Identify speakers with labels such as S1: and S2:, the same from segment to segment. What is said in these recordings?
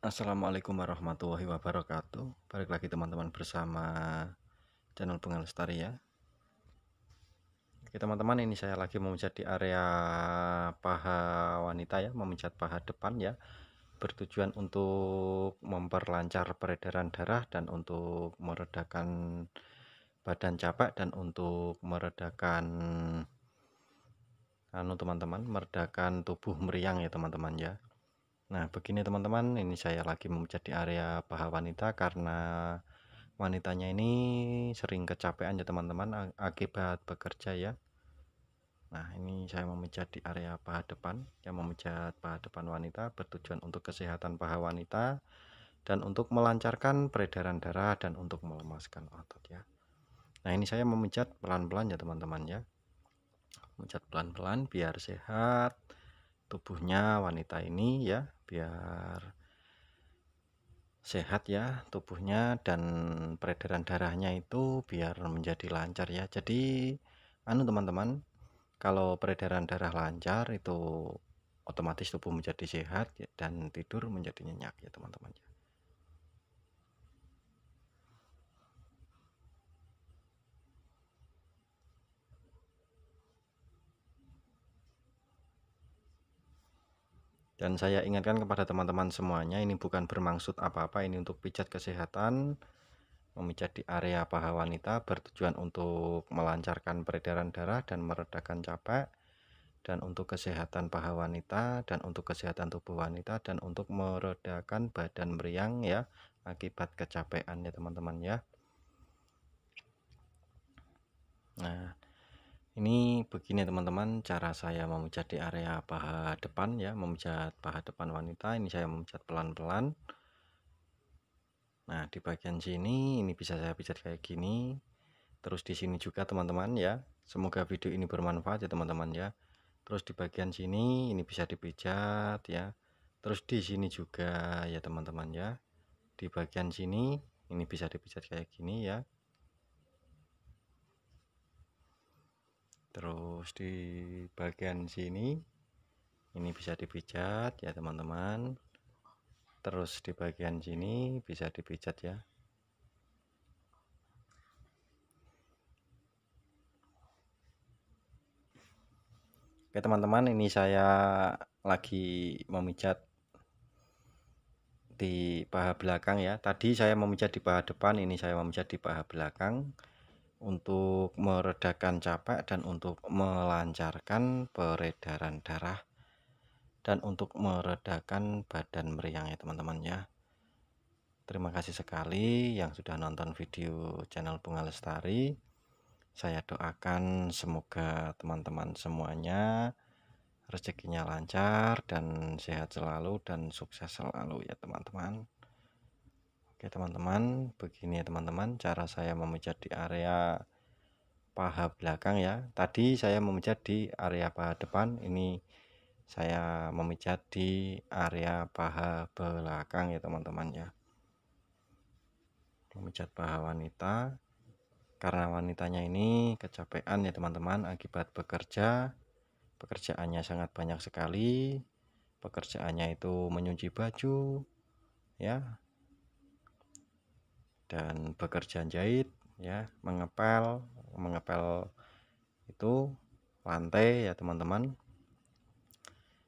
S1: Assalamualaikum warahmatullahi wabarakatuh. Balik lagi teman-teman bersama channel Bunga Lestari ya. Oke teman-teman, ini saya lagi memecat di area paha wanita ya, memecat paha depan ya. Bertujuan untuk memperlancar peredaran darah dan untuk meredakan badan capek dan untuk meredakan anu teman-teman, meredakan tubuh meriang ya teman-teman ya. Nah, begini teman-teman, ini saya lagi memecat di area paha wanita karena wanitanya ini sering kecapean ya teman-teman akibat bekerja ya. Nah, ini saya memecat di area paha depan, yang memecat paha depan wanita bertujuan untuk kesehatan paha wanita dan untuk melancarkan peredaran darah dan untuk melemaskan otot ya. Nah, ini saya memecat pelan-pelan ya teman-teman ya. memecat pelan-pelan biar sehat tubuhnya wanita ini ya biar sehat ya tubuhnya dan peredaran darahnya itu biar menjadi lancar ya jadi anu teman-teman kalau peredaran darah lancar itu otomatis tubuh menjadi sehat dan tidur menjadi nyenyak ya teman-teman ya. Dan saya ingatkan kepada teman-teman semuanya, ini bukan bermaksud apa-apa, ini untuk pijat kesehatan, memijat di area paha wanita bertujuan untuk melancarkan peredaran darah dan meredakan capek, dan untuk kesehatan paha wanita, dan untuk kesehatan tubuh wanita, dan untuk meredakan badan meriang ya, akibat kecapean ya teman-teman ya. Nah, ini begini teman-teman cara saya memijat di area paha depan ya memijat paha depan wanita ini saya memijat pelan-pelan nah di bagian sini ini bisa saya pijat kayak gini terus di sini juga teman-teman ya semoga video ini bermanfaat ya teman-teman ya terus di bagian sini ini bisa dipijat ya terus di sini juga ya teman-teman ya di bagian sini ini bisa dipijat kayak gini ya terus di bagian sini ini bisa dipijat ya teman-teman terus di bagian sini bisa dipijat ya Oke teman-teman ini saya lagi memijat di paha belakang ya tadi saya memijat di paha depan ini saya memijat di paha belakang untuk meredakan capek dan untuk melancarkan peredaran darah dan untuk meredakan badan meriang ya teman-teman ya terima kasih sekali yang sudah nonton video channel Bunga Lestari saya doakan semoga teman-teman semuanya rezekinya lancar dan sehat selalu dan sukses selalu ya teman-teman Oke teman-teman, begini ya teman-teman cara saya memijat di area paha belakang ya. Tadi saya memijat di area paha depan, ini saya memijat di area paha belakang ya teman-teman ya. Memijat paha wanita karena wanitanya ini kecapean ya teman-teman akibat bekerja. Pekerjaannya sangat banyak sekali. Pekerjaannya itu menyuci baju ya dan bekerja jahit ya mengepel mengepel itu lantai ya teman-teman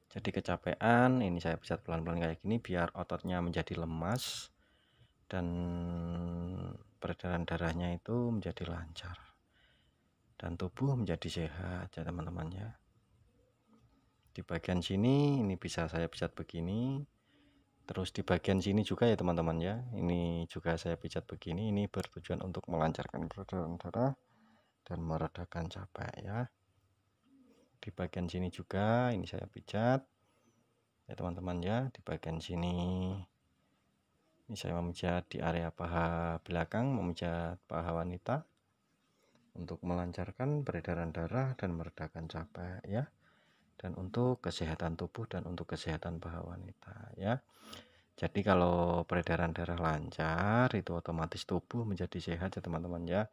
S1: jadi kecapean ini saya pijat pelan-pelan kayak gini biar ototnya menjadi lemas dan peredaran darahnya itu menjadi lancar dan tubuh menjadi sehat ya teman-teman ya di bagian sini ini bisa saya pijat begini Terus di bagian sini juga ya teman-teman ya. Ini juga saya pijat begini. Ini bertujuan untuk melancarkan peredaran darah dan meredakan capek ya. Di bagian sini juga ini saya pijat. Ya teman-teman ya, di bagian sini ini saya memijat di area paha belakang, memijat paha wanita untuk melancarkan peredaran darah dan meredakan capek ya dan untuk kesehatan tubuh dan untuk kesehatan paha wanita ya. Jadi kalau peredaran darah lancar itu otomatis tubuh menjadi sehat ya teman-teman ya.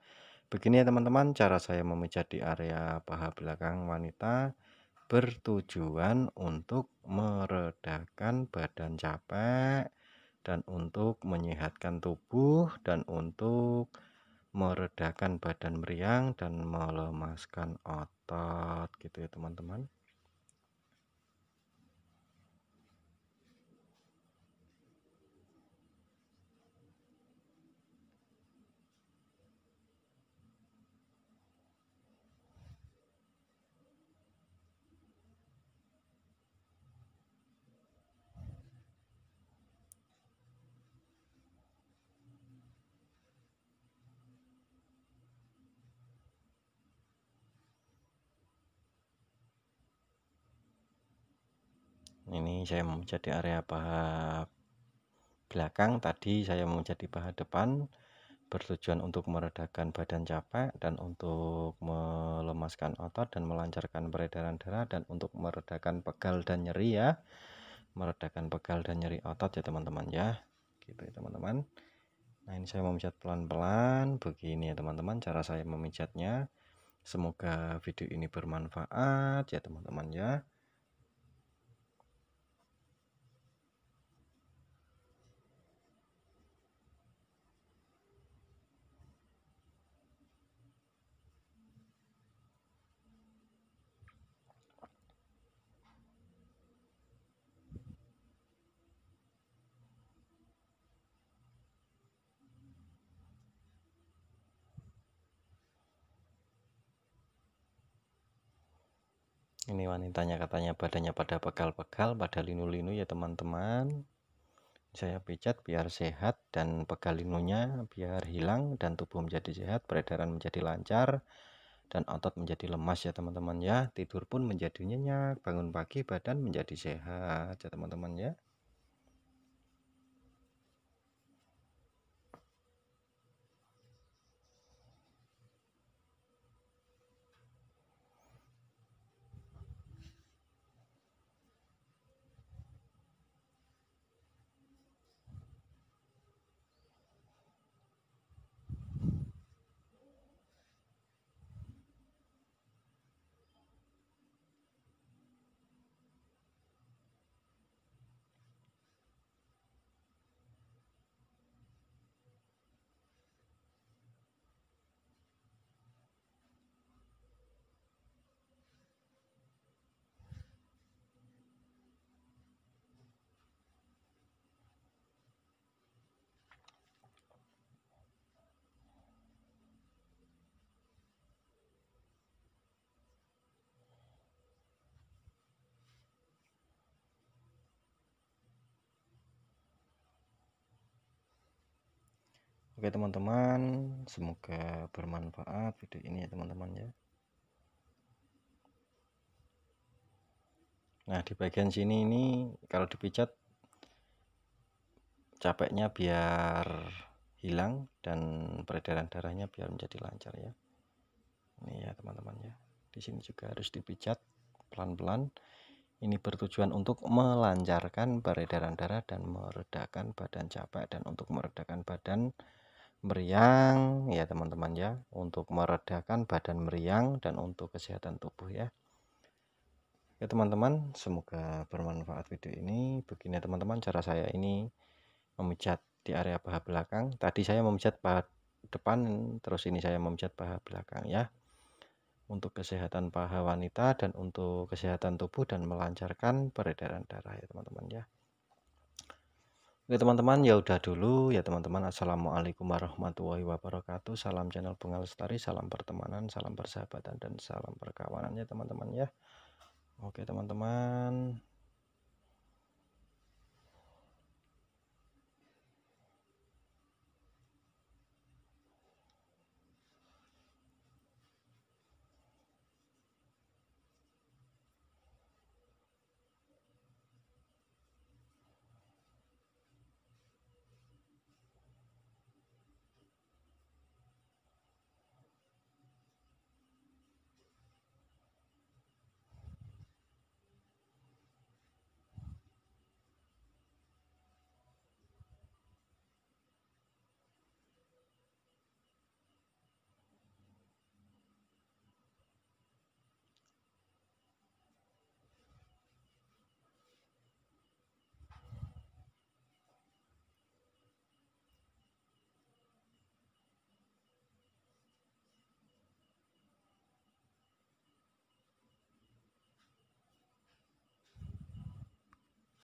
S1: Begini ya teman-teman cara saya memijat di area paha belakang wanita bertujuan untuk meredakan badan capek dan untuk menyehatkan tubuh dan untuk meredakan badan meriang dan melemaskan otot gitu ya teman-teman. ini saya mau di area paha belakang tadi saya mau di paha depan bertujuan untuk meredakan badan capek dan untuk melemaskan otot dan melancarkan peredaran darah dan untuk meredakan pegal dan nyeri ya meredakan pegal dan nyeri otot ya teman-teman ya gitu ya teman-teman nah ini saya memijat pelan-pelan begini ya teman-teman cara saya memijatnya semoga video ini bermanfaat ya teman-teman ya ini wanitanya katanya badannya pada pegal-pegal pada linu-linu ya teman-teman saya pijat biar sehat dan pegal linunya biar hilang dan tubuh menjadi sehat peredaran menjadi lancar dan otot menjadi lemas ya teman-teman ya tidur pun menjadi nyenyak bangun pagi badan menjadi sehat ya teman-teman ya Oke teman-teman, semoga bermanfaat video ini ya teman-teman ya. Nah di bagian sini ini kalau dipijat capeknya biar hilang dan peredaran darahnya biar menjadi lancar ya. Ini ya teman-teman ya. Di sini juga harus dipijat pelan-pelan. Ini bertujuan untuk melancarkan peredaran darah dan meredakan badan capek dan untuk meredakan badan meriang ya teman-teman ya untuk meredakan badan meriang dan untuk kesehatan tubuh ya ya teman-teman semoga bermanfaat video ini begini teman-teman cara saya ini memijat di area paha belakang tadi saya memijat paha depan terus ini saya memijat paha belakang ya untuk kesehatan paha wanita dan untuk kesehatan tubuh dan melancarkan peredaran darah ya teman-teman ya Oke teman-teman, ya udah dulu ya teman-teman. Assalamualaikum warahmatullahi wabarakatuh. Salam channel Bunga Lestari, salam pertemanan, salam persahabatan dan salam perkawanan ya teman-teman ya. Oke teman-teman,